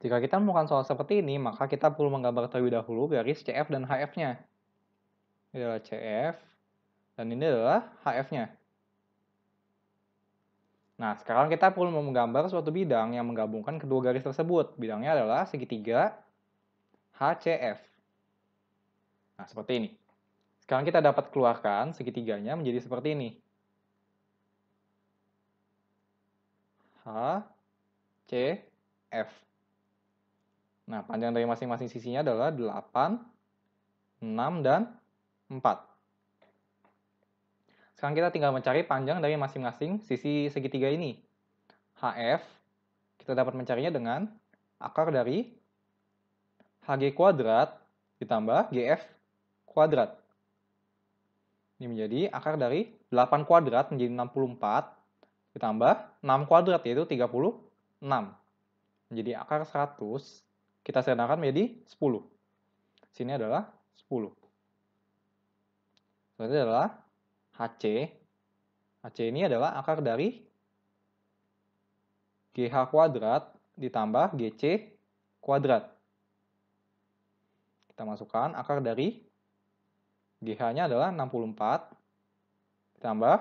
Jika kita menemukan soal seperti ini, maka kita perlu menggambar terlebih dahulu garis CF dan HF-nya. Ini adalah CF, dan ini adalah HF-nya. Nah, sekarang kita perlu menggambar suatu bidang yang menggabungkan kedua garis tersebut. Bidangnya adalah segitiga HCF. Nah, seperti ini. Sekarang kita dapat keluarkan segitiganya menjadi seperti ini. H, C, F. Nah, panjang dari masing-masing sisinya adalah 8, 6, dan 4. Sekarang kita tinggal mencari panjang dari masing-masing sisi segitiga ini. HF, kita dapat mencarinya dengan akar dari HG kuadrat ditambah GF kuadrat. Ini menjadi akar dari 8 kuadrat menjadi 64 ditambah 6 kuadrat yaitu 36. Menjadi akar 100 kita serahkan menjadi 10. Sini adalah 10. Selanjutnya adalah HC. HC ini adalah akar dari GH kuadrat ditambah GC kuadrat. Kita masukkan akar dari GH-nya adalah 64 ditambah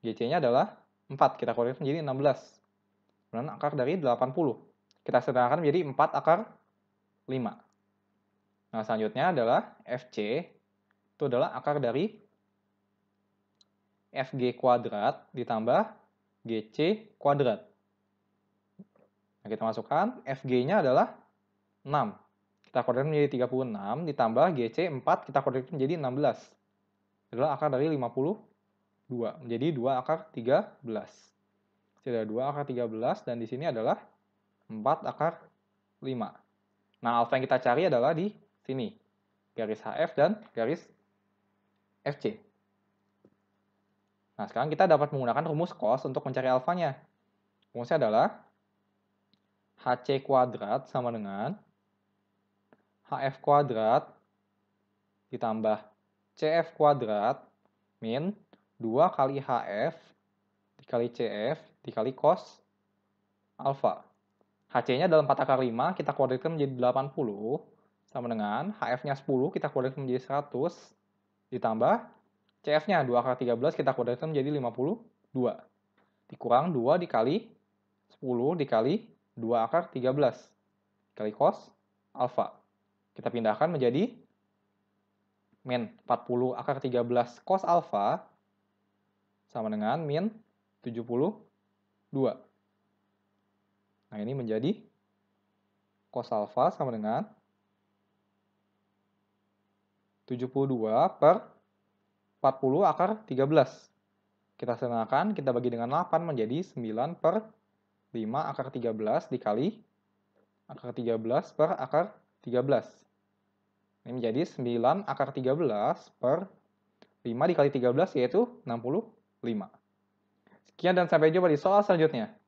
GC-nya adalah 4. Kita kurangi menjadi 16. Kemudian akar dari 80. Kita sederhanakan menjadi 4 akar 5. Nah, selanjutnya adalah FC itu adalah akar dari FG kuadrat ditambah GC kuadrat. Nah, kita masukkan FG-nya adalah 6. Kita kuadratkan menjadi 36 ditambah GC 4 kita kuadratkan menjadi 16. Adalah akar dari 52 menjadi 2 akar 13. Jadi ada 2 akar 13 dan di sini adalah 4 akar 5. Nah, alfa yang kita cari adalah di sini. Garis HF dan garis FC. Nah, sekarang kita dapat menggunakan rumus cos untuk mencari alfanya. Rumusnya adalah HC kuadrat sama dengan HF kuadrat ditambah CF kuadrat min 2 kali HF dikali CF dikali cos alfa. HC-nya dalam 4 akar 5 kita kuadratkan menjadi 80 sama dengan HF-nya 10 kita kuadratkan menjadi 100 ditambah CF-nya 2 akar 13 kita kuadratkan menjadi 52 dikurang 2 dikali 10 dikali 2 akar 13 kali cos alfa kita pindahkan menjadi min 40 akar 13 cos alfa sama dengan min 72 Nah, ini menjadi cos alfa sama dengan 72 per 40 akar 13. Kita senangkan, kita bagi dengan 8 menjadi 9 per 5 akar 13 dikali akar 13 per akar 13. Ini menjadi 9 akar 13 per 5 dikali 13 yaitu 65. Sekian dan sampai jumpa di soal selanjutnya.